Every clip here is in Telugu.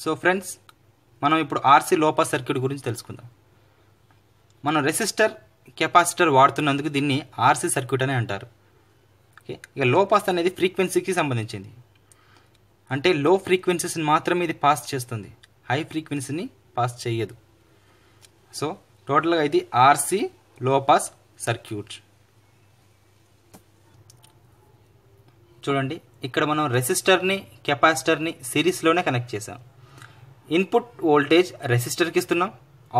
సో ఫ్రెండ్స్ మనం ఇప్పుడు ఆర్సీ లోపా సర్క్యూట్ గురించి తెలుసుకుందాం మనం రెసిస్టర్ కెపాసిటర్ వాడుతున్నందుకు దీన్ని ఆర్సీ సర్క్యూట్ అని అంటారు ఓకే ఇక లో అనేది ఫ్రీక్వెన్సీకి సంబంధించింది అంటే లో ఫ్రీక్వెన్సీస్ని మాత్రమే ఇది పాస్ చేస్తుంది హై ఫ్రీక్వెన్సీని పాస్ చేయదు సో టోటల్గా ఇది ఆర్సీ లో పాస్ సర్క్యూట్ చూడండి ఇక్కడ మనం రెసిస్టర్ని కెపాసిటర్ని సిరీస్లోనే కనెక్ట్ చేసాం ఇన్పుట్ వోల్టేజ్ రెసిస్టర్కి ఇస్తున్నాం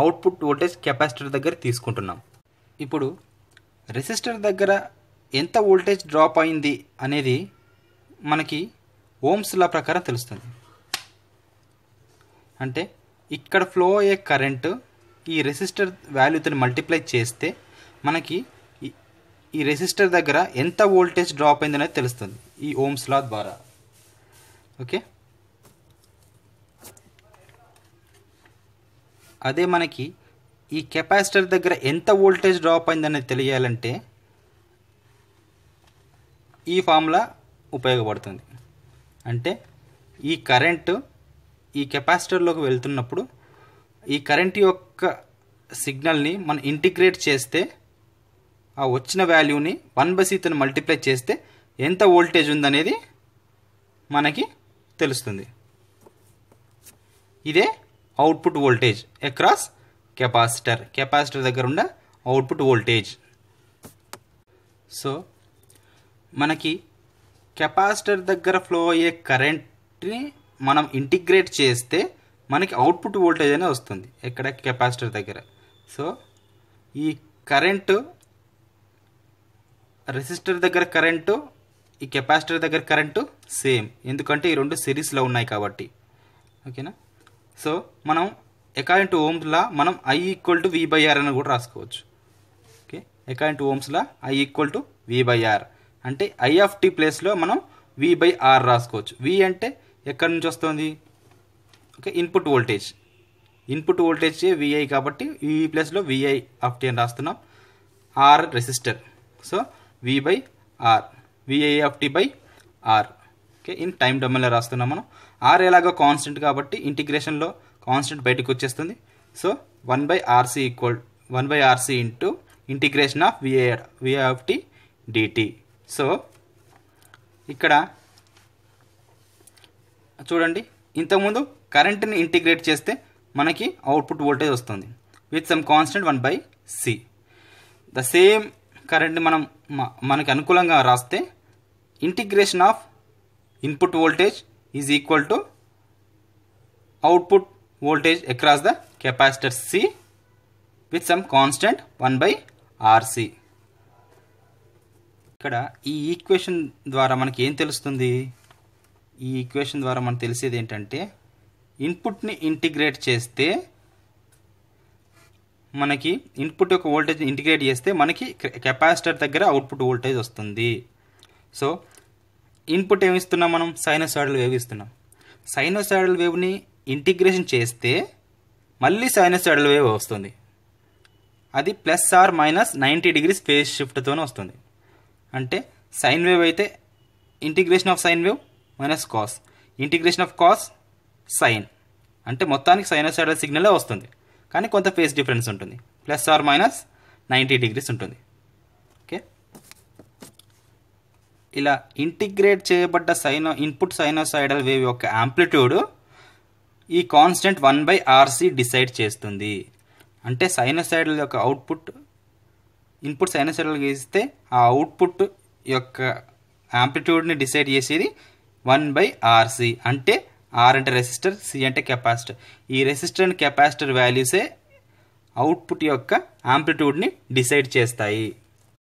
అవుట్పుట్ వోల్టేజ్ కెపాసిటర్ దగ్గర తీసుకుంటున్నాం ఇప్పుడు రెసిస్టర్ దగ్గర ఎంత వోల్టేజ్ డ్రాప్ అయింది అనేది మనకి ఓమ్స్ లా ప్రకారం తెలుస్తుంది అంటే ఇక్కడ ఫ్లో అయ్యే కరెంటు ఈ రెసిస్టర్ వాల్యూతో మల్టిప్లై చేస్తే మనకి ఈ రెసిస్టర్ దగ్గర ఎంత వోల్టేజ్ డ్రాప్ అయింది అనేది తెలుస్తుంది ఈ ఓమ్స్ లా ద్వారా ఓకే అదే మనకి ఈ కెపాసిటర్ దగ్గర ఎంత వోల్టేజ్ డ్రాప్ అయిందనేది తెలియాలంటే ఈ ఫార్ములా ఉపయోగపడుతుంది అంటే ఈ కరెంటు ఈ కెపాసిటర్లోకి వెళ్తున్నప్పుడు ఈ కరెంట్ యొక్క సిగ్నల్ని మనం ఇంటిగ్రేట్ చేస్తే ఆ వచ్చిన వాల్యూని వన్ బై సీతో మల్టిప్లై చేస్తే ఎంత వోల్టేజ్ ఉందనేది మనకి తెలుస్తుంది ఇదే output voltage across capacitor capacitor దగ్గర ఉన్న అవుట్పుట్ వోల్టేజ్ సో మనకి కెపాసిటర్ దగ్గర ఫ్లో అయ్యే కరెంట్ని మనం ఇంటిగ్రేట్ చేస్తే మనకి అవుట్పుట్ వోల్టేజ్ అనే వస్తుంది ఎక్కడ కెపాసిటర్ దగ్గర సో ఈ కరెంటు రెసిస్టర్ దగ్గర కరెంటు ఈ కెపాసిటర్ దగ్గర కరెంటు సేమ్ ఎందుకంటే ఈ రెండు సిరీస్లో ఉన్నాయి కాబట్టి ఓకేనా సో మనం అకార్డింగ్ టు ఓమ్స్లా మనం I equal to V by R అని కూడా రాసుకోవచ్చు ఓకే అకార్డింగ్ టు ఓమ్స్లా I equal to V by R అంటే ఐ ఆఫ్ టీ ప్లేస్లో మనం వి బై ఆర్ రాసుకోవచ్చు వి అంటే ఎక్కడి నుంచి వస్తుంది okay input voltage input voltage V I కాబట్టి ఈ ప్లేస్లో విఐ ఆఫ్ టీ అని రాస్తున్నాం R resistor so V by R V I of T by R okay in time డొమైన్లో రాస్తున్నాం మనం ఆర్ ఎలాగో కాన్స్టెంట్ కాబట్టి ఇంటిగ్రేషన్లో కాన్స్టెంట్ బయటకు వచ్చేస్తుంది so one by R C equal one by R C into integration of V A V A of T D T so ఇక్కడ చూడండి ఇంతకుముందు కరెంట్ని ఇంటిగ్రేట్ చేస్తే మనకి అవుట్పుట్ వోల్టేజ్ వస్తుంది with some constant one by C the same కరెంట్ని మనం మనకి అనుకూలంగా రాస్తే integration of input voltage is equal to output voltage across the capacitor C with some constant one by R C ఇక్కడ ఈ ఈక్వేషన్ ద్వారా మనకి ఏం తెలుస్తుంది ఈ ఈక్వేషన్ ద్వారా మనం తెలిసేది ఏంటంటే ఇన్పుట్ని ఇంటిగ్రేట్ చేస్తే మనకి ఇన్పుట్ యొక్క వోల్టేజ్ ఇంటిగ్రేట్ చేస్తే మనకి కెపాసిటర్ దగ్గర అవుట్పుట్ వోల్టేజ్ వస్తుంది సో ఇన్పుట్ ఏమిస్తున్నాం మనం సైనోసాయిడల్ వేవ్ ఇస్తున్నాం సైనోసాయిడల్ వేవ్ని ఇంటిగ్రేషన్ చేస్తే మళ్ళీ సైనోసాయిడల్ వేవ్ వస్తుంది అది plus or minus ninety degrees phase షిఫ్ట్తో వస్తుంది అంటే సైన్ వేవ్ అయితే integration of sine wave minus cos integration of cos sine అంటే మొత్తానికి సైనోసైడల్ సిగ్నలే వస్తుంది కానీ కొంత ఫేస్ డిఫరెన్స్ ఉంటుంది plus or minus ninety degrees ఉంటుంది ఇలా ఇంటిగ్రేట్ చేయబడ్డ సైనో ఇన్పుట్ సైనోసైడల్ వేవ్ యొక్క ఆంప్లిట్యూడ్ ఈ constant one by R C decide చేస్తుంది అంటే సైనోసైడల్ యొక్క అవుట్పుట్ ఇన్పుట్ సైనోసైడల్ గీస్తే ఆ అవుట్పుట్ యొక్క ఆంప్లిట్యూడ్ని డిసైడ్ చేసేది వన్ బై ఆర్సీ అంటే ఆర్ అంటే రెసిస్టర్ సి అంటే కెపాసిటర్ ఈ రెసిస్టర్ అండ్ కెపాసిటర్ వాల్యూసే అవుట్పుట్ యొక్క ఆంప్లిట్యూడ్ని డిసైడ్ చేస్తాయి